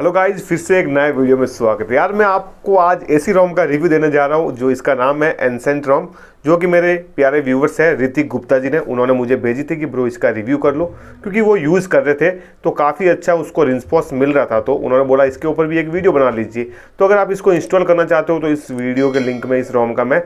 hello guys फिर से एक नए वीडियो में स्वागत है यार मैं आपको आज ऐसी रोम का रिव्यू देने जा रहा हूँ जो इसका नाम है एनसेंट रोम जो कि मेरे प्यारे व्यूवर्स हैं ऋतिक गुप्ता जी ने उन्होंने मुझे भेजी थी कि ब्रो इसका रिव्यू कर लो क्योंकि वो यूज़ कर रहे थे तो काफ़ी अच्छा उसको रिस्पॉन्स मिल रहा था तो उन्होंने बोला इसके ऊपर भी एक वीडियो बना लीजिए तो अगर आप इसको इंस्टॉल करना चाहते हो तो इस वीडियो के लिंक में इस रोम का मैं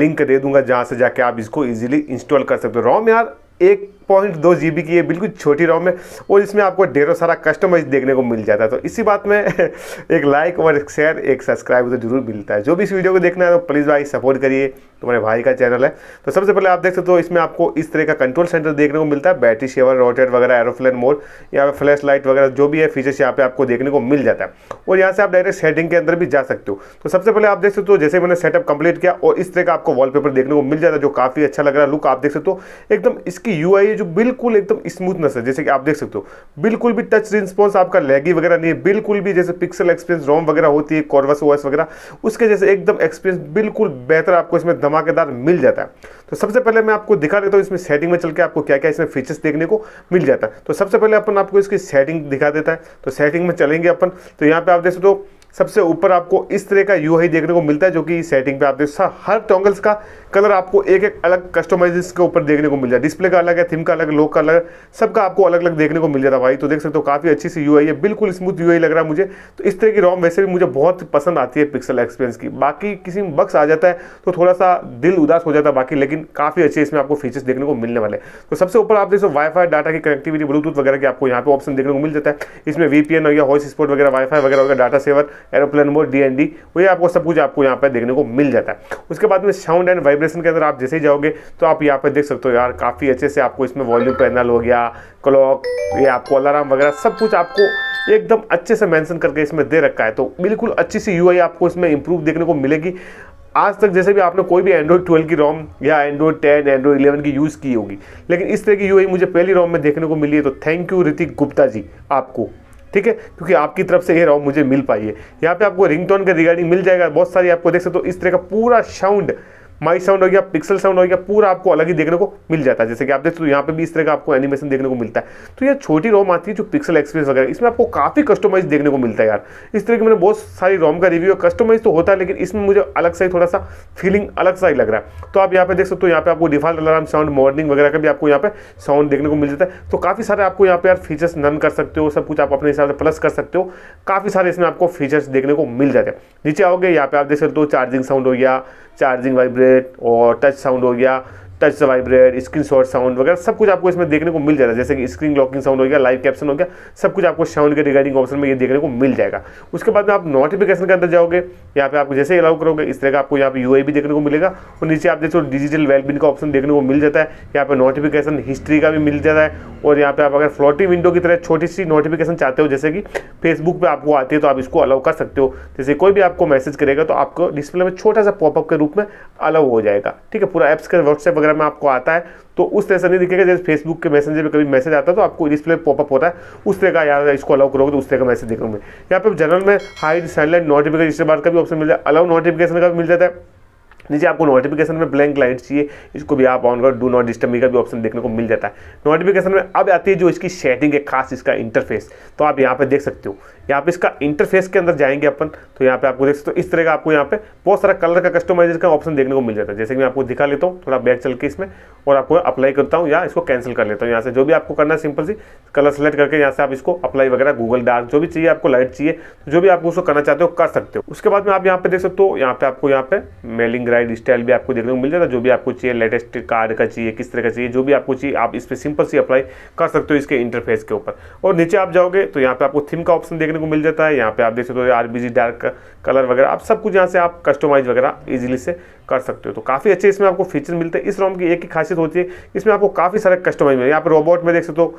लिंक दे दूंगा जहाँ से जाके आप इसको ईजिली इंस्टॉल कर सकते हो रोम यार एक पॉइंट दो जी की है बिल्कुल छोटी रोम है और इसमें आपको ढेरों सारा कस्टमाइज देखने को मिल जाता है तो इसी बात में एक लाइक और एक शेयर एक सब्सक्राइब तो जरूर मिलता है जो भी इस वीडियो को देखना है तो प्लीज़ भाई सपोर्ट करिए तुम्हारे भाई का चैनल है तो सबसे पहले आप देख सकते हो इसमें आपको इस तरह का कंट्रोल सेंटर देखने को मिलता है बैटरी शेवर रोटेट वगैरह एरोफ्लेन मोड या फ्लैश लाइट वगैरह जो भी है फीचर्स यहाँ पे आपको देखने को मिल जाता है और यहाँ से आप डायरेक्ट सेटिंग के अंदर भी जा सकते हो तो सबसे पहले आप देख सकते हो जैसे मैंने सेटअप कंप्लीट किया और इस तरह का आपको वॉलपेपर देखने को मिल जाता है जो काफ़ी अच्छा लग रहा है लुक आप देख सकते हो एकदम इसकी यू आई जो बिल्कुल एकदम स्मूथनेस है जैसे कि आप देख सकते हो बिल्कुल भी टच रिस्पॉन्स आपका लैगी वगैरह नहीं है बिल्कुल भी जैसे पिक्सल एक्सपीरियंस रोम वगैरह होती है कॉर्वस ओएस वगैरह उसके जैसे एकदम एक्सपीरियंस बिल्कुल बेहतर आपको इसमें धमाकेदार मिल जाता है तो सबसे पहले मैं आपको दिखा देता हूँ इसमें सेटिंग में चल के आपको क्या क्या इसमें फीचर्स देखने को मिल जाता है तो सबसे पहले अपन आपको इसकी सेटिंग दिखा देता है तो सेटिंग में चलेंगे अपन तो यहाँ पर आप देख सकते हो सबसे ऊपर आपको इस तरह का यू आई देखने को मिलता है जो कि सेटिंग पे आप देख हर टोंगल्स का कलर आपको एक एक अलग कस्टमाइजेशन के ऊपर देखने को मिल जाए डिस्प्ले का अलग है थीम का अलग लोक का अलग सबका आपको अलग अलग देखने को मिल जाता है भाई तो देख सकते हो काफ़ी अच्छी सी यू है बिल्कुल स्मूथ यू लग रहा है मुझे तो इस तरह की रॉम वैसे भी मुझे बहुत पसंद आती है पिक्सल एक्सपीरियंस की बाकी किसी में बक्स आ जाता है तो थोड़ा सा दिल उदास हो जाता है बाकी लेकिन काफ़ी अच्छे इसमें आपको फीचर्स देखने को मिलने वाले तो सबसे ऊपर आप देखो वाईफाई डाटा की कनेक्टिविटी ब्लूटूथ वगैरह की आपको यहाँ पे ऑप्शन देखने को मिल जाता है इसमें वीपीएन हो गया वॉइस स्पोर्ट वगैरह वाईफाई वगैरह हो गया data saver aeroplane mode D N D वही आपको सब कुछ आपको यहाँ पर देखने को मिल जाता है उसके बाद में साउंड एंड वाइब्रेशन के अंदर आप जैसे ही जाओगे तो आप यहाँ पर देख सकते हो यार काफ़ी अच्छे से आपको इसमें वॉल्यूम पैनल हो गया क्लॉक ये आपको अलार्म वगैरह सब कुछ आपको एकदम अच्छे से मेंशन करके इसमें दे रखा है तो बिल्कुल अच्छी सी यूआई आपको इसमें इंप्रूव देखने को मिलेगी आज तक जैसे भी आपने कोई भी एंड्रॉइड ट्वेल्व की रोम या एंड्रॉइड टेन एंड्रॉइड इलेवन की यूज़ की होगी लेकिन इस तरह की यूआई मुझे पहली रोम में देखने को मिली है तो थैंक यू ऋतिक गुप्ता जी आपको ठीक है क्योंकि आपकी तरफ से ये रहा मुझे मिल पाई है यहाँ पे आपको रिंगटोन के रिगार्डिंग मिल जाएगा बहुत सारी आपको देख सकते हो तो इस तरह का पूरा साउंड माई साउंड हो गया पिक्सल साउंड हो गया पूरा आपको अलग ही देखने को मिल जाता है जैसे कि आप देखते हो यहाँ पे भी इस तरह का आपको एनिमेशन देखने को मिलता है तो ये छोटी रोम आती है जो पिक्सल एक्सपीरियंस वगैरह इसमें आपको काफ़ी कस्टमाइज देखने को मिलता है यार इस तरह की मैंने बहुत सारी रोम का रिव्यू कस्टमाइज तो होता है लेकिन इसमें मुझे अलग सा ही थोड़ा सा फीलिंग अलग सा ही लग रहा है तो आप यहाँ पे देख सकते हो यहाँ पे आपको डिफॉल्ट अलार्म साउंड मॉर्निंग वगैरह का भी आपको यहाँ पे साउंड देखने को मिल जाता है तो काफ़ी सारे आपको यहाँ पे यार फीचर्स नन कर सकते हो सब कुछ आप अपने हिसाब से प्लस कर सकते हो काफ़ी सारे इसमें आपको फीचर्स देखने को मिल जाते हैं नीचे आओगे यहाँ पे आप देख सकते हो चार्जिंग साउंड हो गया चार्जिंग वाइब्रेट और टच साउंड हो गया touch the screenshot sound वगैरह सब कुछ आपको इसमें देखने को मिल जाएगा जैसे कि स्क्रीन लॉकिंग साउंड हो गया लाइव कैप्शन हो गया सब कुछ आपको साउंड के रिगार्डिंग ऑप्शन में ये देखने को मिल जाएगा उसके बाद में आप नोटिफिकेशन के अंदर जाओगे यहाँ पे आप जैसे अलाउ करोगे इस तरह का आपको यहाँ पे यू भी देखने को मिलेगा और नीचे आप देखो डिजिटल वेलबिन का ऑप्शन देखने को मिल जाता है यहाँ पर नोटिफिकेशन हिस्ट्री का भी मिल जाता है और यहाँ पे आप अगर फ्लोटिंग विंडो की तरह छोटी सी नोटिफिकेशन चाहते हो जैसे कि फेसबुक पर आपको आती है तो आप इसको अलाउ कर सकते हो जैसे कोई भी आपको मैसेज करेगा तो आपको डिस्प्ले में छोटा सा पॉपअप के रूप में अलाउ हो जाएगा ठीक है पूरा ऐप्स का व्हाट्सएप वगैरह में आपको आता है तो उस तरह से नहीं दिखेगा जैसे फेसबुक के मैसेजर में कभी मैसेज आता है तो आपको डिस्प्ले पॉपअप होता है उस तरह का यार इसको अलाउ करोगे तो उस तरह का मैसेज देखोगे यहाँ पर जनरल में हाइड साइलेंट नोटिफिकेशन बार का भी ऑप्शन मिल जाए अलाउ नोटिफिकेशन का भी मिल जाता है नीचे आपको नोटिफिकेशन में ब्लैंक लाइट चाहिए इसको भी आप ऑन कर डू नॉट डिस्टर्ब मी का भी ऑप्शन देखने को मिल जाता है नोटिफिकेशन में अब आती है जो इसकी सेटिंग है खास इसका इंटरफेस तो आप यहाँ पे देख सकते हो यहाँ पे इसका इंटरफेस के अंदर जाएंगे अपन तो यहाँ पे आपको देख सकते हो इस तरह का आपको यहाँ पे बहुत सारा कलर का कस्टमाइजेशन का ऑप्शन देखने को मिल जाता है जैसे कि मैं आपको दिखा लेता हूँ थोड़ा बैक चल के इसमें और आपको अप्लाई करता हूँ या इसको कैंसिल कर लेता हूँ यहाँ से जो भी आपको करना है सिंपल सी कलर सेलेक्ट करके यहाँ से आप इसको अप्लाई वगैरह गूगल डार्क जो भी चाहिए आपको लाइट चाहिए तो जो भी आपको उसको करना चाहते हो कर सकते हो उसके बाद में आप यहाँ पे देख सकते हो यहाँ पे आपको यहाँ पे मेलिंग राइड स्टाइल भी आपको देखने को मिल जाता है जो भी आपको चाहिए लेटेस्ट कार्ड का चाहिए किस तरह का चाहिए जो भी आपको चाहिए आप इस पर सिंपल सी अप्लाई कर सकते हो इसके इंटरफेस के ऊपर और नीचे आप जाओगे तो यहाँ पे आपको थीम का ऑप्शन देखने को मिल जाता है यहाँ पे आप देख सकते हो आर डार्क कलर वगैरह आप सब कुछ यहाँ से आप कस्टमाइज वगैरह ईजिली से कर सकते हो तो काफ़ी अच्छे इसमें आपको फीचर मिलते हैं इस रोम की एक ही खासियत होती है इसमें आपको काफ़ी सारे कस्टमाइज मिले यहाँ पर रोबोट में देख सकते हो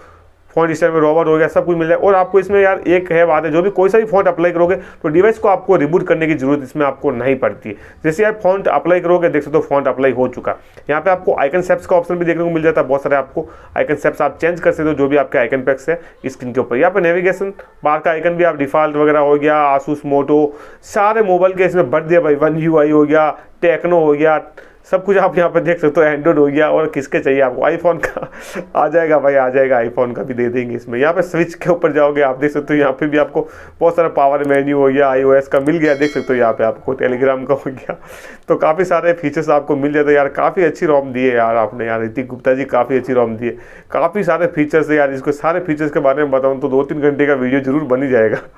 फोन स्टाइल में रॉबर हो गया सब कुछ मिल जाए और आपको इसमें यार एक है बात है जो भी कोई सा भी फॉन्ट अप्लाई करोगे तो डिवाइस को आपको रिबूट करने की जरूरत इसमें आपको नहीं पड़ती है जैसे यार फॉन्ट अप्लाई करोगे देख सकते हो फॉन्ट अप्लाई हो चुका यहाँ पे आपको आइकन सेप्स का ऑप्शन भी देखने को मिल जाता है बहुत सारे आपको आइकन सेप्स आप चेंज कर सकते हो जो भी आपके आइकन पैक्स है स्क्रीन के ऊपर यहाँ पर नेविगेशन बार का आइकन भी आप डिफॉल्ट वगैरह हो गया आसूस मोटो सारे मोबाइल के इसमें बढ़ दिया भाई वन यू हो गया टेक्नो हो गया सब कुछ आप यहाँ पे देख सकते हो एंड्रॉइड हो गया और किसके चाहिए आपको आईफोन का आ जाएगा भाई आ जाएगा आईफोन का भी दे देंगे इसमें यहाँ पे स्विच के ऊपर जाओगे आप देख सकते हो यहाँ पे भी आपको बहुत सारा पावर मेन्यू हो गया आईओएस का मिल गया देख सकते हो यहाँ पे आपको टेलीग्राम का हो गया तो काफ़ी सारे फीचर्स आपको मिल जाते यार काफ़ी अच्छी रॉम दिए यार आपने यार ऋतिक गुप्ता जी काफ़ी अच्छी रॉम दिए काफ़ी सारे फीचर्स है यार इसको सारे फीचर्स के बारे में बताऊँ तो दो तीन घंटे का वीडियो जरूर बनी जाएगा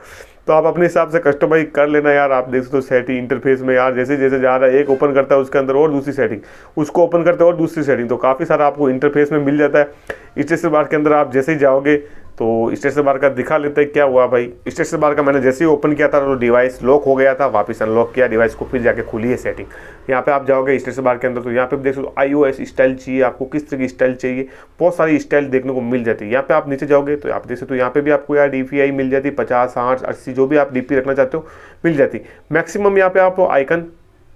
तो आप अपने हिसाब से कस्टमाइज कर लेना यार आप देख सकते हो सेटिंग इंटरफेस में यार जैसे जैसे जा रहा है एक ओपन करता है उसके अंदर और दूसरी सेटिंग उसको ओपन करते हैं और दूसरी सेटिंग तो काफ़ी सारा आपको इंटरफेस में मिल जाता है स्टेशन बार के अंदर आप जैसे ही जाओगे तो स्टेशन बार का दिखा लेते हैं क्या हुआ भाई स्टेशन बार का मैंने जैसे ही ओपन किया था तो डिवाइस लॉक हो गया था वापस अनलॉक किया डिवाइस को फिर जाके खुली है सेटिंग यहाँ पे आप जाओगे स्टेशन बार के अंदर तो यहाँ पे देख सकते हो आई ओ एस स्टाइल चाहिए आपको किस तरह की स्टाइल चाहिए बहुत सारी स्टाइल देखने को मिल जाती है यहाँ पे आप नीचे जाओगे तो आप देख सकते हो यहाँ पे भी आपको यार डी पी आई मिल जाती है पचास साठ अस्सी जो भी आप डी पी रखना चाहते हो मिल जाती मैक्सिमम यहाँ पे आप आइकन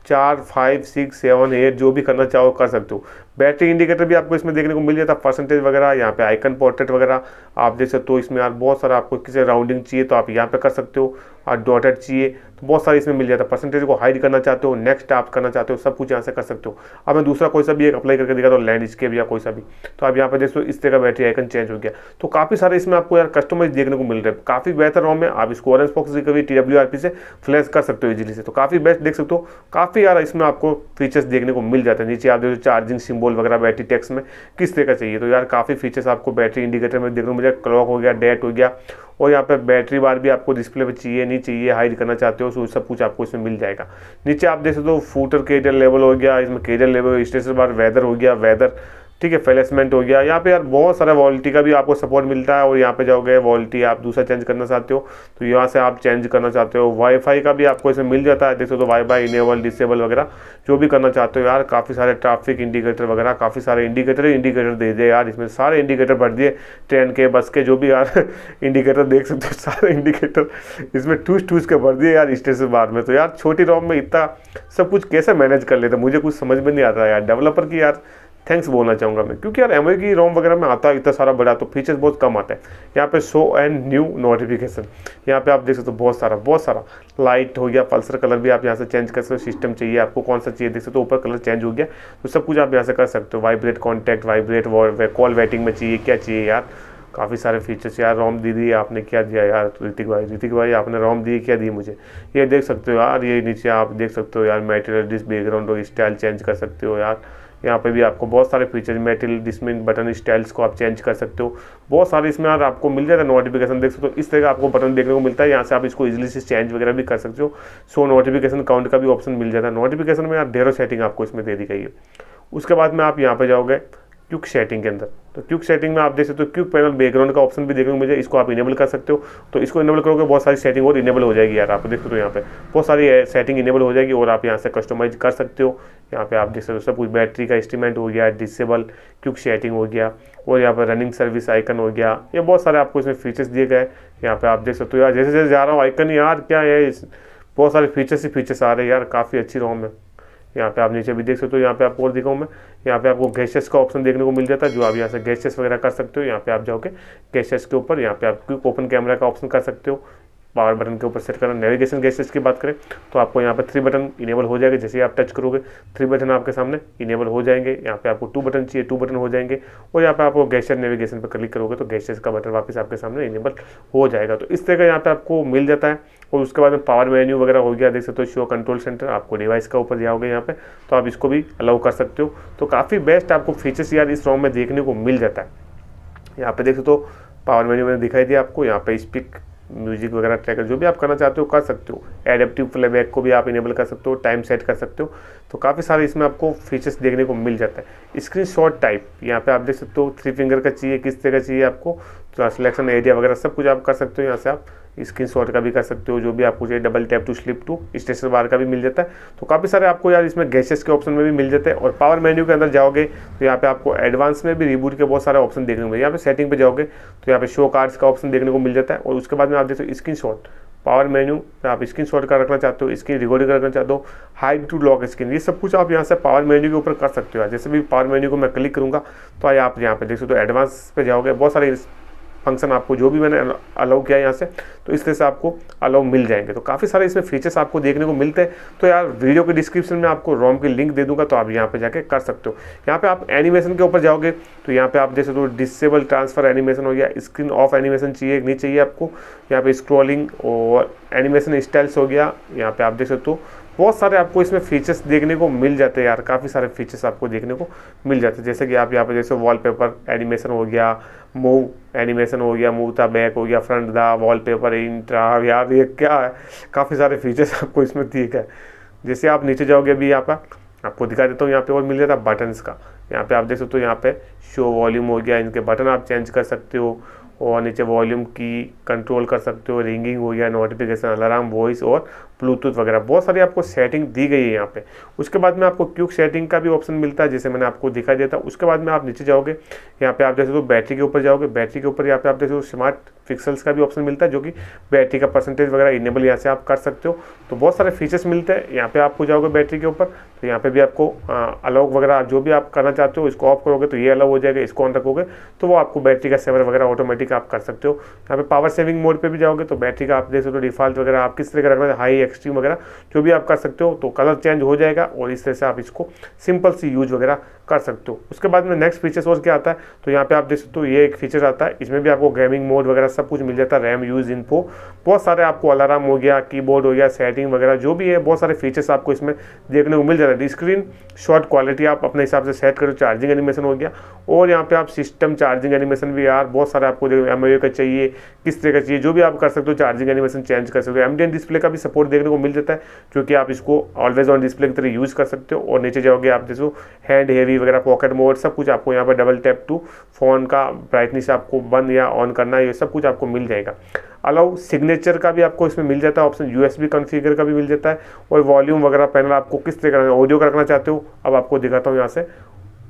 चार फाइव सिक्स सेवन एट जो भी करना चाहो कर सकते हो बैटरी इंडिकेटर भी आपको इसमें देखने को मिल जाता है परसेंटेज वगैरह यहाँ पे आइकन पोर्ट्रेट वगैरह आप देख सकते हो इसमें यार बहुत सारा आपको किसी राउंडिंग चाहिए तो आप यहाँ पे कर सकते हो और डॉटेड चाहिए तो बहुत सारे इसमें मिल जाता है परसेंटेज को हाइड करना चाहते हो नेक्स्ट आप करना चाहते हो सब कुछ यहाँ से कर सकते हो अब मैं दूसरा कोई सा भी एक अप्लाई करके देखा था लैंड स्केप या कोई सा भी तो आप यहाँ पर सो इस तरह का बैटरी आइकन चेंज हो गया तो काफ़ी सारे इसमें आपको यार कस्टमाइज देखने को मिल रहे हैं काफ़ी बेहतर रॉम है आप इसको orange box recovery T W R P से फ्लैश कर सकते हो इजिली से तो काफ़ी बेस्ट देख सकते हो काफ़ी यार इसमें आपको फीचर्स देखने को मिल जाते हैं नीचे आप देखो चार्जिंग सिम्बल सिंबल वगैरह बैटरी टैक्स में किस तरह का चाहिए तो यार काफ़ी फीचर्स आपको बैटरी इंडिकेटर में देख रहे हो मुझे क्लॉक हो गया डेट हो गया और यहाँ पर बैटरी बार भी आपको डिस्प्ले पर चाहिए नहीं चाहिए हाइड करना चाहते हो तो सब कुछ आपको इसमें मिल जाएगा नीचे आप देख सकते हो फूटर केजर लेवल हो गया इसमें केजर लेवल स्टेशन बार वैदर हो गया वैदर ठीक है फेलेसमेंट हो गया यहाँ पे यार बहुत सारा वॉल्टी का भी आपको सपोर्ट मिलता है और यहाँ पे जाओगे वॉल्टी आप दूसरा चेंज करना चाहते हो तो यहाँ से आप चेंज करना चाहते हो वाईफाई का भी आपको इसमें मिल जाता है देखो तो वाईफाई इनेबल डिसेबल वगैरह जो भी करना चाहते हो यार काफ़ी सारे ट्रैफिक इंडिकेटर वगैरह काफ़ी सारे इंडिकेटर इंडिकेटर दे दिए यार इसमें सारे इंडिकेटर भर दिए ट्रेन के बस के जो भी यार इंडिकेटर देख सकते हो सारे इंडिकेटर इसमें ठूस ठूस के भर दिए यार स्टेशन बार में तो यार छोटी रॉम में इतना सब कुछ कैसे मैनेज कर लेते मुझे कुछ समझ में नहीं आता यार डेवलपर की यार थैंक्स बोलना चाहूँगा मैं क्योंकि यार एम e की रोम वगैरह में आता है इतना सारा बड़ा तो फीचर्स बहुत कम आता है यहाँ पे शो एंड न्यू नोटिफिकेशन यहाँ पे आप देख सकते हो बहुत सारा बहुत सारा लाइट हो गया पल्सर कलर भी आप यहाँ से चेंज कर सकते हो सिस्टम चाहिए आपको कौन सा चाहिए देख सकते हो ऊपर कलर चेंज हो गया तो सब कुछ आप यहाँ से कर सकते हो vibrate contact vibrate call waiting में चाहिए क्या चाहिए यार काफ़ी सारे फीचर्स यार रोम दी दी आपने क्या दिया यार तो ऋतिक भाई ऋतिक भाई आपने रोम दी क्या दी मुझे ये देख सकते हो यार ये नीचे आप देख सकते हो यार मेटेरियल डिस बैकग्राउंड स्टाइल चेंज कर सकते हो यार यहाँ पे भी आपको बहुत सारे फीचर मेटल डिस्मिन बटन स्टाइल्स को आप चेंज कर सकते हो बहुत सारे इसमें यार आपको मिल जाता है नोटिफिकेशन देख सकते हो इस तरह का आपको बटन देखने को मिलता है यहाँ से आप इसको इजिली से चेंज वगैरह भी कर सकते हो सो नोटिफिकेशन काउंट का भी ऑप्शन मिल जाता है नोटिफिकेशन में यार ढेरों सेटिंग आपको इसमें दे दी गई है उसके बाद में आप यहाँ पर जाओगे क्यूक सेटिंग के अंदर तो क्यूक सेटिंग में आप देख सकते हो क्यूक पैनल बैकग्राउंड का ऑप्शन भी देखने को मुझे इसको आप इनेबल कर सकते हो तो इसको इनेबल करोगे बहुत सारी सेटिंग और इनेबल हो जाएगी यार आप देख सकते हो यहाँ पे बहुत सारी सेटिंग इनेबल हो जाएगी और आप यहाँ से कस्टमाइज कर सकते हो यहाँ पे आप देख सकते हो सब कुछ बैटरी का इस्टीमेंट हो गया डिसेबल क्यूक सेटिंग हो गया और यहाँ पर रनिंग सर्विस आइकन हो गया ये बहुत सारे आपको इसमें फीचर्स दिए गए यहाँ पर आप देख सकते हो यार जैसे जैसे जा रहा हूँ आइकन यार क्या है बहुत सारे फीचर्स ही फीचर्स आ रहे हैं यार काफ़ी अच्छी रॉम है यहाँ पे आप नीचे भी देख सकते हो यहाँ पे आपको और दिखाऊँ मैं यहाँ पे आपको गैसेस का ऑप्शन देखने को मिल जाता है जो आप यहाँ से गैसेस वगैरह कर सकते हो यहाँ पे आप जाओगे गैसेस के ऊपर यहाँ पे आप क्विक ओपन कैमरा का ऑप्शन कर सकते हो पावर बटन के ऊपर सेट करना नेविगेशन गैसेस की बात करें तो आपको यहाँ पर थ्री बटन इनेबल हो जाएगा जैसे आप टच करोगे थ्री बटन आपके सामने इनेबल हो जाएंगे यहाँ पे आपको टू बटन चाहिए टू बटन हो जाएंगे और यहाँ पे आपको गैसेस नेविगेशन पर क्लिक करोगे तो गैसेस का बटन वापस आपके सामने इनेबल हो जाएगा तो इस तरह का यहाँ पे आपको मिल जाता है और उसके बाद में पावर मेन्यू वगैरह हो गया देख सकते हो शो कंट्रोल सेंटर आपको डिवाइस का ऊपर जाओगे यहाँ पे तो आप इसको भी अलाउ कर सकते हो तो काफ़ी बेस्ट आपको फीचर्स यार इस रॉम में देखने को मिल जाता है यहाँ पे देख सकते हो पावर मेन्यू मैंने दिखाई दिया आपको यहाँ पे स्पीक म्यूजिक वगैरह ट्रैकर जो भी आप करना चाहते हो कर सकते हो एडेप्टिव प्लेबैक को भी आप इनेबल कर सकते हो टाइम सेट कर सकते हो तो काफ़ी सारे इसमें आपको फीचर्स देखने को मिल जाता है स्क्रीन शॉट टाइप यहाँ पे आप देख सकते हो थ्री फिंगर का चाहिए किस तरह का चाहिए आपको सिलेक्शन एरिया वगैरह सब कुछ आप कर सकते हो यहाँ से आप स्क्रीन शॉट का भी कर सकते हो जो भी आपको चाहिए double tap to sleep to station bar का भी मिल जाता है तो काफ़ी सारे आपको यार इसमें गैसेस के ऑप्शन में भी मिल जाते हैं और पावर मेन्यू के अंदर जाओगे तो यहाँ पे आपको एडवांस में भी रिबूट के बहुत सारे ऑप्शन देखने को मिले यहाँ पे सेटिंग पे जाओगे तो यहाँ पे शो कार्ड्स का ऑप्शन देखने को मिल जाता है और उसके बाद में आप देखो स्क्रीन शॉट पावर मेन्यू आप स्क्रीन शॉट का रखना चाहते हो स्क्रीन रिकॉर्डिंग रखना चाहते हो हाइड टू लॉक स्क्रीन ये सब कुछ आप यहाँ से पावर मेन्यू के ऊपर कर सकते हो जैसे भी पावर मेन्यू को मैं क्लिक करूँगा तो आप यहाँ पे देख सकते हो एडवांस पर जाओगे बहुत सारे फंक्शन आपको जो भी मैंने अलाउ किया यहाँ से तो इस तरह से आपको अलाउ मिल जाएंगे तो काफ़ी सारे इसमें फीचर्स आपको देखने को मिलते हैं तो यार वीडियो के डिस्क्रिप्शन में आपको रोम की लिंक दे दूंगा तो आप यहाँ पर जाके कर सकते हो यहाँ पर आप एनिमेशन के ऊपर जाओगे तो यहाँ पर आप देख तो डिसेबल ट्रांसफर एनिमेशन हो गया स्क्रीन ऑफ एनिमेशन चाहिए नहीं चाहिए आपको यहाँ पर स्क्रोलिंग और एनिमेशन स्टाइल्स हो गया यहाँ पर आप देख सकते हो बहुत सारे आपको इसमें फीचर्स देखने को मिल जाते हैं यार काफ़ी सारे फीचर्स आपको देखने को मिल जाते हैं जैसे कि आप यहाँ पे जैसे वॉलपेपर एनिमेशन हो गया मूव एनिमेशन हो गया मूव था बैक हो गया फ्रंट था वॉलपेपर इंट्रा यार ये क्या है काफ़ी सारे फीचर्स आपको इसमें ठीक है जैसे आप नीचे जाओगे अभी यहाँ पर आपको दिखा देता हूँ यहाँ पे और मिल जाता है बटन्स का यहाँ पर आप देख सकते हो यहाँ पे शो वॉल्यूम हो गया इनके बटन आप चेंज कर सकते हो और नीचे वॉल्यूम की कंट्रोल कर सकते हो रिंगिंग हो गया नोटिफिकेशन अलार्म वॉइस और ब्लूटूथ वगैरह बहुत सारी आपको सेटिंग दी गई है यहाँ पे उसके बाद में आपको क्यूक सेटिंग का भी ऑप्शन मिलता है जैसे मैंने आपको दिखाई देता है उसके बाद में आप नीचे जाओगे यहाँ पे आप जैसे तो बैटरी के ऊपर जाओगे बैटरी के ऊपर यहाँ पे आप जैसे तो स्मार्ट पिक्सल्स का भी ऑप्शन मिलता है जो कि बैटरी का परसेंटेज वगैरह इनेबल यहाँ से आप कर सकते हो तो बहुत सारे फीचर्स मिलते हैं यहाँ पे आपको जाओगे बैटरी के ऊपर तो यहाँ पे भी आपको अलाउ वगैरह जो भी आप करना चाहते हो इसको ऑफ करोगे तो ये अलाउ हो जाएगा इसको ऑन रखोगे तो वो आपको बैटरी का सेवर वगैरह ऑटोमेटिक आप कर सकते हो यहाँ पे पावर सेविंग मोड पर भी जाओगे तो बैटरी का आप देख सकते हो डिफॉल्ट वगैरह आप किस तरह का रखना हाई हाई एक्सट्रीम वगैरह जो भी आप कर सकते हो तो कलर चेंज हो जाएगा और इस तरह से आप इसको सिंपल सी यूज वगैरह कर सकते हो उसके बाद में नेक्स्ट फीचर्स और क्या आता है तो यहाँ पे आप देख सकते हो ये एक फीचर आता है इसमें भी आपको गेमिंग मोड वगैरह सब कुछ मिल जाता है रैम यूज़ इन्फो बहुत सारे आपको अलार्म हो गया कीबोर्ड हो गया सेटिंग वगैरह जो भी है बहुत सारे फीचर्स आपको इसमें देखने को मिल जाता है स्क्रीन शॉर्ट क्वालिटी आप अपने हिसाब से सेट करो चार्जिंग एनिमेशन हो गया और यहाँ पे आप सिस्टम चार्जिंग एनिमेशन भी यार बहुत सारे आपको एम का चाहिए किस तरह का चाहिए जो भी आप कर सकते हो चार्जिंग एनिमेशन चेंज कर सकते हो एम डिस्प्ले का भी सपोर्ट देखने को मिल जाता है क्योंकि आप इसको ऑलवेज ऑन डिस्प्ले की तरह यूज़ कर सकते हो और नीचे जाओगे आप जैसे हैंड हेवी टीवी वगैरह पॉकेट मोड सब कुछ आपको यहाँ पर डबल टैप टू फ़ोन का ब्राइटनेस आपको बंद या ऑन करना ये सब कुछ आपको मिल जाएगा अलाउ सिग्नेचर का भी आपको इसमें मिल जाता है ऑप्शन यूएसबी कॉन्फ़िगर का भी मिल जाता है और वॉल्यूम वगैरह पैनल आपको किस तरह का ऑडियो का रखना चाहते हो अब आपको दिखाता हूँ यहाँ से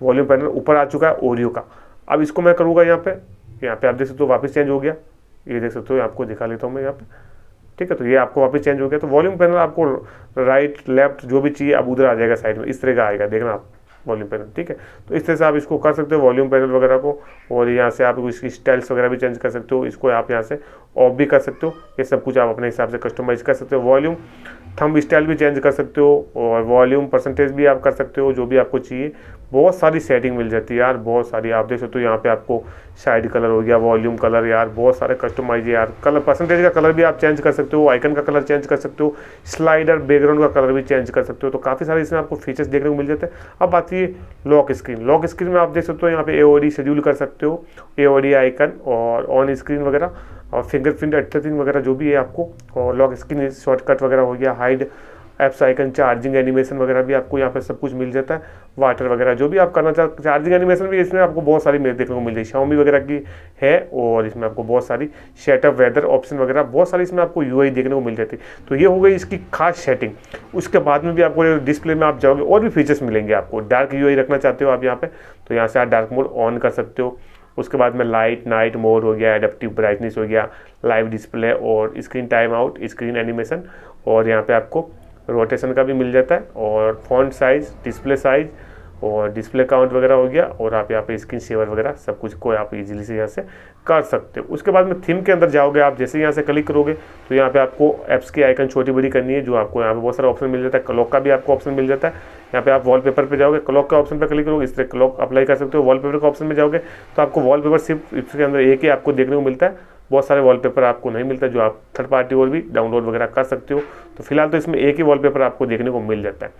वॉल्यूम पैनल ऊपर आ चुका है ऑडियो का अब इसको मैं करूँगा यहाँ पर यहाँ पर आप देख सकते हो वापस चेंज हो गया ये देख सकते हो आपको दिखा लेता हूँ मैं यहाँ पर ठीक है तो ये आपको वापस चेंज हो गया तो वॉल्यूम पैनल आपको राइट लेफ्ट जो भी चाहिए अब उधर आ जाएगा साइड में इस तरह का आएगा देखना आप वॉल्यूम पैनल ठीक है तो इस तरह से आप इसको कर सकते हो वॉल्यूम पैनल वगैरह को और यहाँ से आप इसकी स्टाइल्स वगैरह भी चेंज कर सकते हो इसको आप यहाँ से ऑफ भी कर सकते हो ये सब कुछ आप अपने हिसाब से कस्टमाइज कर सकते हो वॉल्यूम थम स्टाइल भी चेंज कर सकते हो और वॉल्यूम परसेंटेज भी आप कर सकते हो जो भी आपको चाहिए बहुत सारी सेटिंग मिल जाती है यार बहुत सारी आप देख सकते हो यहाँ पे आपको साइड कलर हो गया वॉल्यूम कलर यार बहुत सारे कस्टमाइज यार कलर परसेंटेज का कलर भी आप चेंज कर सकते हो आइकन का कलर चेंज कर सकते हो स्लाइडर बैकग्राउंड का कलर भी चेंज कर सकते हो तो काफ़ी सारे इसमें आपको फीचर्स देखने को मिल जाते हैं अब आती है लॉक स्क्रीन लॉक स्क्रीन में आप देख सकते हो यहाँ पे ए शेड्यूल कर सकते हो ए आइकन और ऑन स्क्रीन वगैरह और फिंगरप्रिंट एडिटिंग वगैरह जो भी है आपको और लॉक स्क्रीन शॉर्टकट वगैरह हो गया hide apps icon charging animation वगैरह भी आपको यहाँ पर सब कुछ मिल जाता है वाटर वगैरह जो भी आप करना चाह चार्जिंग एनिमेशन भी इसमें आपको बहुत सारी मेरे देखने को मिल है शाओमी वगैरह की है और इसमें आपको बहुत सारी सेटअप वेदर ऑप्शन वगैरह बहुत सारी इसमें आपको यू देखने को मिल जाती है तो ये हो गई इसकी खास सेटिंग उसके बाद में भी आपको डिस्प्ले में आप जाओगे और भी फीचर्स मिलेंगे आपको डार्क यू रखना चाहते हो आप यहाँ पर तो यहाँ से आप डार्क मोड ऑन कर सकते हो उसके बाद में लाइट नाइट मोड हो गया एडेप्टिव ब्राइटनेस हो गया लाइव डिस्प्ले और screen time out screen animation और यहाँ पे आपको रोटेशन का भी मिल जाता है और फॉन्ट साइज़ डिस्प्ले साइज़ और डिस्प्ले काउंट वगैरह हो गया और आप यहाँ पे स्क्रीन शेवर वगैरह सब कुछ को आप इजीली से यहाँ से कर सकते हो उसके बाद में थीम के अंदर जाओगे आप जैसे यहाँ से क्लिक करोगे तो यहाँ पे आपको ऐप्स की आइकन छोटी बड़ी करनी है जो आपको यहाँ पे बहुत सारा ऑप्शन मिल जाता है क्लॉक का भी आपको ऑप्शन मिल जाता है यहाँ पे आप पेपर पे जाओगे क्लॉक का ऑप्शन पर क्लिक करोगे इस तरह क्लॉक अप्लाई कर सकते हो पेपर के ऑप्शन में जाओगे तो आपको वॉलपेपर सिर्फ इसके अंदर एक ही आपको देखने को मिलता है बहुत सारे वॉलपेपर आपको नहीं मिलता जो आप थर्ड पार्टी और भी डाउनलोड वगैरह कर सकते हो तो फिलहाल तो इसमें एक ही वॉलपेपर आपको देखने को मिल जाता है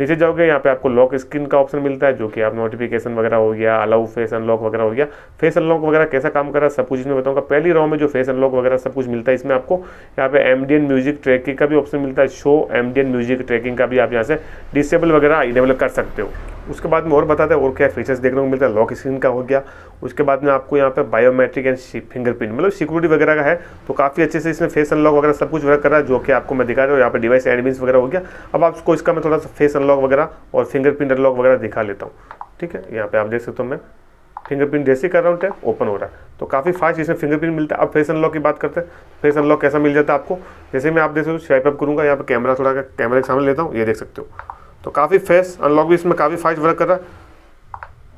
नीचे जाओगे यहाँ पे आपको लॉक स्क्रीन का ऑप्शन मिलता है जो कि आप नोटिफिकेशन वगैरह हो गया अलाउ फेस अनलॉक वगैरह हो गया फेस अनलॉक वगैरह कैसा काम कर रहा है सब कुछ इसमें बताऊँगा पहली रॉ में जो फेस अनलॉक वगैरह सब कुछ मिलता है इसमें आपको यहाँ पे एमडियन म्यूजिक ट्रैकिंग का भी ऑप्शन मिलता है शो एमडियन म्यूजिक ट्रैकिंग का भी आप यहाँ से डिसेबल वगैरह इनेबल कर सकते हो उसके बाद में और बताते हैं और क्या फीचर्स देखने को मिलता है लॉक स्क्रीन का हो गया उसके बाद में आपको यहाँ पे बायोमेट्रिक एंड फिंगरप्रिंट मतलब सिक्योरिटी वगैरह का है तो काफ़ी अच्छे से इसमें फेस अनलॉक वगैरह सब कुछ वगैरह कर रहा है जो कि आपको मैं दिखा रहा हूँ यहाँ पर डिवाइस एडमिन वगैरह हो गया अब आपको इसका मैं थोड़ा सा फेस अनलॉक वगैरह और फिंगरप्रिंट अनलॉक वगैरह दिखा लेता हूँ ठीक है यहाँ पर आप देख सकते हो मैं फिंगरप्रिंट जैसे कर रहा हूँ टैप ओपन हो रहा है तो काफ़ी फास्ट इसमें फिंगरप्रिंट मिलता है अब फेस अनलॉक की बात करते हैं फेस तो अनलॉक कैसा मिल जाता है आपको जैसे मैं आप देख सकते हो स्वाइप अप करूँगा यहाँ पर कैमरा थोड़ा कैमरे के सामने लेता हूँ ये देख सकते हो तो काफ़ी फेस अनलॉक भी इसमें काफ़ी फास्ट वर्क कर रहा है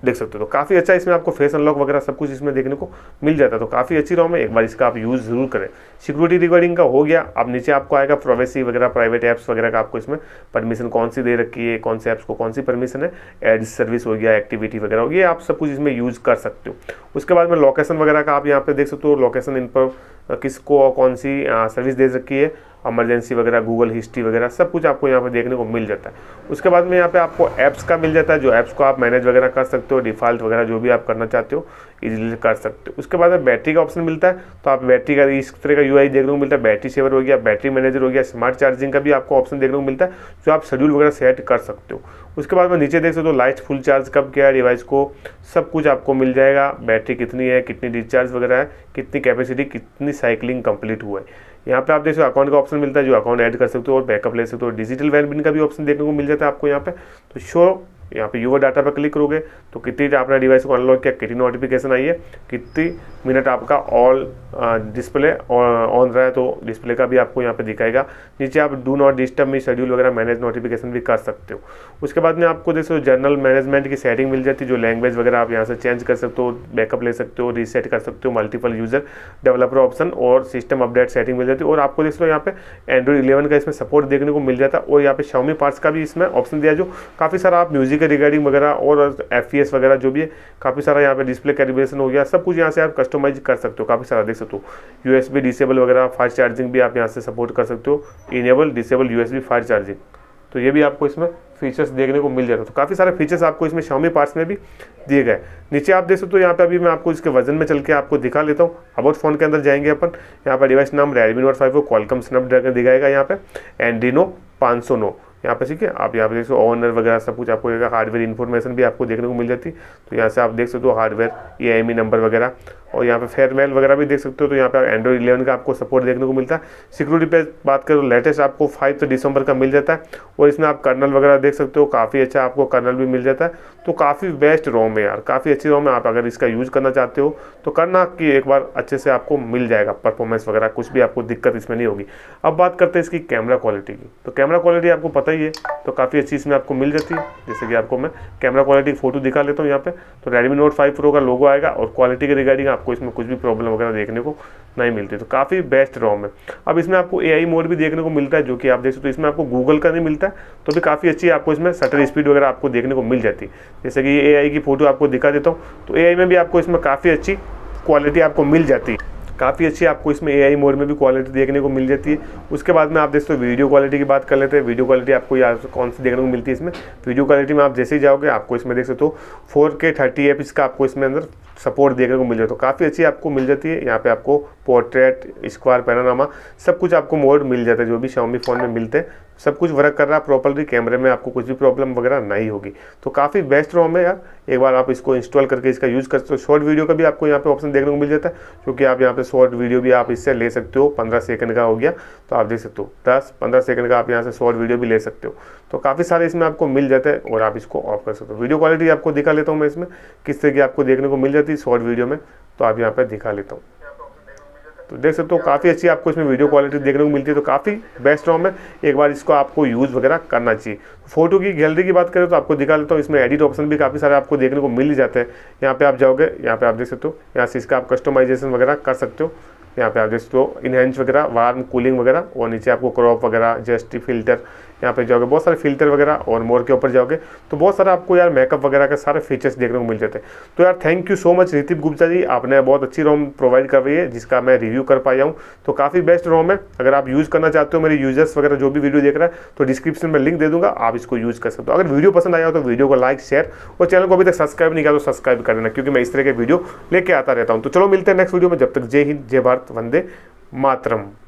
देख सकते हो तो काफ़ी अच्छा इसमें आपको फेस अनलॉक वगैरह सब कुछ इसमें देखने को मिल जाता है तो काफ़ी अच्छी रॉम है एक बार इसका आप यूज़ ज़रूर करें सिक्योरिटी रिगार्डिंग का हो गया अब नीचे आपको आएगा प्राइवेसी वगैरह प्राइवेट ऐप्स वगैरह का आपको इसमें परमिशन कौन सी दे रखी है कौन से ऐप्स को कौन सी परमिशन है एड सर्विस हो गया एक्टिविटी वगैरह हो गया आप सब कुछ इसमें यूज़ कर सकते हो उसके बाद में लोकेशन वगैरह का आप यहाँ पर देख सकते हो लोकेशन इन पर किसको कौन सी सर्विस दे रखी है एमरजेंसी वगैरह गूगल हिस्ट्री वगैरह सब कुछ आपको यहाँ पे देखने को मिल जाता है उसके बाद में यहाँ पे आपको ऐप्स का मिल जाता है जो ऐप्स को आप मैनेज वगैरह कर सकते हो डिफ़ॉल्ट वगैरह जो भी आप करना चाहते हो इजीली कर सकते हो उसके बाद में बैटरी का ऑप्शन मिलता है तो आप बैटरी का इस तरह का यू देखने को मिलता है बैटरी सेवर हो गया बैटरी मैनेजर हो गया स्मार्ट चार्जिंग का भी आपको ऑप्शन देखने को मिलता है जो आप शेड्यूल वगैरह सेट कर सकते हो उसके बाद में नीचे देख सकते हो लास्ट फुल चार्ज कब किया है डिवाइस को सब कुछ आपको मिल जाएगा बैटरी कितनी है कितनी डिस्चार्ज वगैरह है कितनी कैपेसिटी कितनी साइकिलिंग कंप्लीट हुआ है यहाँ पे आप देख सकते हो अकाउंट का ऑप्शन मिलता है जो अकाउंट ऐड कर सकते हो और बैकअप ले सकते हो डिजिटल वैनबिन का भी ऑप्शन देखने को मिल जाता है आपको यहाँ पे तो शो यहाँ पे यूवर डाटा पर क्लिक करोगे तो कितनी आपने डिवाइस को अनलॉक किया कितनी नोटिफिकेशन आई है कितनी मिनट आपका ऑल डिस्प्ले ऑन रहा है तो डिस्प्ले का भी आपको यहाँ पे दिखाएगा नीचे आप do not disturb me schedule वगैरह मैनेज नोटिफिकेशन भी कर सकते हो उसके बाद में आपको देखो जनरल मैनेजमेंट की सेटिंग मिल जाती है जो लैंग्वेज वगैरह आप यहाँ से चेंज कर सकते हो बैकअप ले सकते हो रीसेट कर सकते हो मल्टीपल यूजर डेवलपर ऑप्शन और सिस्टम अपडेट सेटिंग मिल जाती है और आपको देख सो यहाँ पे एंड्रॉइड इलेवन का इसमें सपोर्ट देखने को मिल जाता है और यहाँ पे शाउमी पार्ट्स का भी इसमें ऑप्शन दिया जो काफ़ी सारा आप म्यूजिक म्यूजिक के रिगार्डिंग वगैरह और एफ वगैरह जो भी है काफ़ी सारा यहाँ पे डिस्प्ले कैलिब्रेशन हो गया सब कुछ यहाँ से आप कस्टमाइज कर सकते हो काफ़ी सारा देख सकते हो यू डिसेबल वगैरह फास्ट चार्जिंग भी आप यहाँ से सपोर्ट कर सकते हो enable disable you fast charging तो ये भी आपको इसमें फीचर्स देखने को मिल जाएगा तो काफ़ी सारे फीचर्स आपको इसमें शामी पार्ट्स में भी दिए गए नीचे आप देख सकते हो यहाँ पे अभी मैं आपको इसके वजन में चल के आपको दिखा लेता हूँ अबाउट फोन के अंदर जाएंगे अपन यहाँ पर डिवाइस नाम रेडमी नोट फाइव को कॉलकम स्नैपड्रैगन दिखाएगा यहाँ पे एंड्रीनो पाँच सौ नौ यहाँ पे ठीक है आप यहाँ पे देख सकते हो ऑनर वगैरह सब कुछ आपको हार्डवेयर इन्फॉर्मेशन भी आपको देखने को मिल जाती तो यहाँ से आप देख सकते हो हार्डवेयर ए नंबर वगैरह और यहाँ पे मेल वगैरह भी देख सकते हो तो यहाँ पे एंड्रॉइड इलेवन का आपको सपोर्ट देखने को मिलता है सिक्योरिटी पे बात करें तो लेटेस्ट आपको फाइव तो दिसंबर का मिल जाता है और इसमें आप कर्नल वगैरह देख सकते हो काफ़ी अच्छा आपको कर्नल भी मिल जाता है तो काफ़ी बेस्ट रोम है यार काफ़ी अच्छी रोम है आप अगर इसका यूज़ करना चाहते हो तो करना कि एक बार अच्छे से आपको मिल जाएगा परफॉर्मेंस वगैरह कुछ भी आपको दिक्कत इसमें नहीं होगी अब बात करते हैं इसकी कैमरा क्वालिटी की तो कैमरा क्वालिटी आपको पता ही है तो काफ़ी अच्छी इसमें आपको मिल जाती है जैसे कि आपको मैं कैमरा क्वालिटी फ़ोटो दिखा लेता हूँ यहाँ पर तो रेडमी नोट फाइव प्रो का लोगो आएगा और क्वालिटी के रिगार्डिंग आप आपको इसमें कुछ भी प्रॉब्लम वगैरह देखने को नहीं मिलती तो काफ़ी बेस्ट रोम है अब इसमें आपको ए मोड भी देखने को मिलता है जो कि आप देख सकते हो तो इसमें आपको गूगल का नहीं मिलता तो भी काफ़ी अच्छी आपको इसमें सटर स्पीड वगैरह आपको देखने को मिल जाती है जैसे कि ए की फ़ोटो आपको दिखा देता हूँ तो ए में भी आपको इसमें काफ़ी अच्छी क्वालिटी आपको मिल जाती है काफ़ी अच्छी आपको इसमें ए मोड में भी क्वालिटी देखने को मिल जाती है उसके बाद में आप देखते हो वीडियो क्वालिटी की बात कर लेते हैं वीडियो क्वालिटी आपको से कौन सी देखने को मिलती है इसमें वीडियो क्वालिटी में आप जैसे ही जाओगे आपको इसमें देख सकते हो फोर के थर्टी एफ इसका आपको इसमें अंदर सपोर्ट देखने को मिल जाता है तो काफ़ी अच्छी आपको मिल जाती है यहाँ पे आपको पोर्ट्रेट स्क्वायर पैनानामा सब कुछ आपको मोड मिल जाता है जो भी शाओमी फ़ोन में मिलते हैं सब कुछ वर्क कर रहा है प्रॉपरली कैमरे में आपको कुछ भी प्रॉब्लम वगैरह नहीं होगी तो काफ़ी बेस्ट रोम है यार एक बार आप इसको इंस्टॉल करके इसका यूज़ कर सकते हो शॉर्ट वीडियो का भी आपको यहाँ पे ऑप्शन देखने को मिल जाता है क्योंकि आप यहाँ पे शॉर्ट वीडियो भी आप इससे ले सकते हो पंद्रह सेकंड का हो गया तो आप देख सकते हो दस पंद्रह सेकंड का आप यहाँ से शॉर्ट वीडियो भी ले सकते हो तो काफ़ी सारे इसमें आपको मिल जाते हैं और आप इसको ऑफ कर सकते हो वीडियो क्वालिटी आपको दिखा लेता हूँ मैं इसमें किस तरह की आपको देखने को मिल जाती है शॉर्ट वीडियो में तो आप यहाँ पर दिखा लेता हूँ तो देख सकते हो काफ़ी अच्छी आपको इसमें वीडियो क्वालिटी देखने को मिलती है तो काफ़ी बेस्ट रॉम है एक बार इसको आपको यूज़ वगैरह करना चाहिए फोटो तो की गैलरी की बात करें तो आपको दिखा लेता हूँ इसमें एडिट ऑप्शन भी काफ़ी सारे आपको देखने को मिल जाते हैं यहाँ पर आप जाओगे यहाँ पर आप देख सकते हो यहाँ से इसका आप कस्टमाइजेशन वगैरह कर सकते हो यहाँ पे आप देख सकते हो इनहेंस वगैरह वार्म कूलिंग वगैरह और नीचे आपको क्रॉप वगैरह जस्टी फिल्टर यहाँ पे जाओगे बहुत सारे फिल्टर वगैरह और मोर के ऊपर जाओगे तो बहुत सारा आपको यार मेकअप वगैरह के सारे फीचर्स देखने को मिल जाते हैं तो यार thank you so much Ritip Gupta ji आपने बहुत अच्छी रोम प्रोवाइड कर रही है जिसका मैं रिव्यू कर पाया हूँ तो काफ़ी बेस्ट रोम है अगर आप यूज़ करना चाहते हो मेरे यूजर्स वगैरह जो भी वीडियो देख रहा है तो डिस्क्रिप्शन में लिंक दे दूंगा आप इसको यूज़ कर सकते हो अगर वीडियो पसंद आया हो तो वीडियो को लाइक शेयर और चैनल को अभी तक सब्सक्राइब नहीं किया तो सब्सक्राइब कर देना क्योंकि मैं इस तरह के वीडियो लेके आता रहता हूँ तो चलो मिलते हैं नेक्स्ट वीडियो में जब तक जय हिंद जय भारत वंदे मातरम